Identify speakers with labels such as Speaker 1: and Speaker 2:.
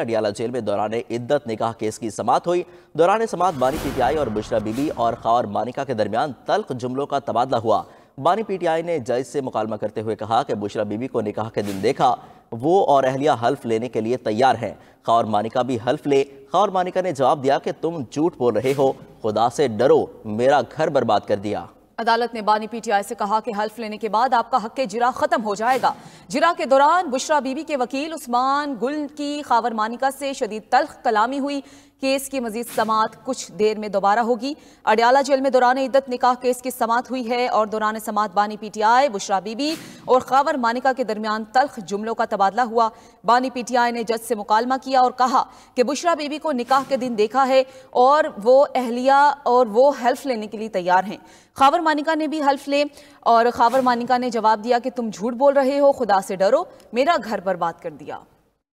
Speaker 1: Adiala jail में दौरान इद्दत निकाह केस की समाप्त हुई दौरान समाप्त बानी पीटीआई और बुशरा बीबी और खावर मानिका के दरमियान तल्ख जुमलों का तबादला हुआ बानी पीटीआई ने जज से मुकालमा करते हुए कहा कि बुशरा बीबी को निकाह के दिन देखा वो और अहलिया हल्फ लेने के लिए तैयार हैं खावर मानिका भी हल्फ ले खावर मानिका ने जवाब दिया कि तुम झूठ बोल रहे हो खुदा से डरो मेरा घर बर्बाद कर दिया
Speaker 2: अदालत ने बानी पीटीआई से कहा कि हल्फ लेने के बाद आपका हक के जिरा खत्म हो जाएगा जिरा के दौरान बुशरा बीबी के वकील उस्मान गुल की खावर मानिका से शदीद तलख कलामी हुई केस की मजीद समात कुछ देर में दोबारा होगी अडियाला जेल में दौरान इद्दत निकाह केस की समात हुई है और दौरान समात बानी पीटीआई बुशरा बीबी और खावर मानिका के दरमियान तलख जुमलों का तबादला हुआ बानी पीटीआई ने जज से मुकालमा किया और कहा कि बुशरा बीबी को निकाह के दिन देखा है और वो अहलिया और वो हेल्प लेने के लिए तैयार हैं खावर मानिका ने भी हल्फ ले और खावर मानिका ने जवाब दिया कि तुम झूठ बोल रहे हो खुदा से डरो मेरा घर बर्बाद कर दिया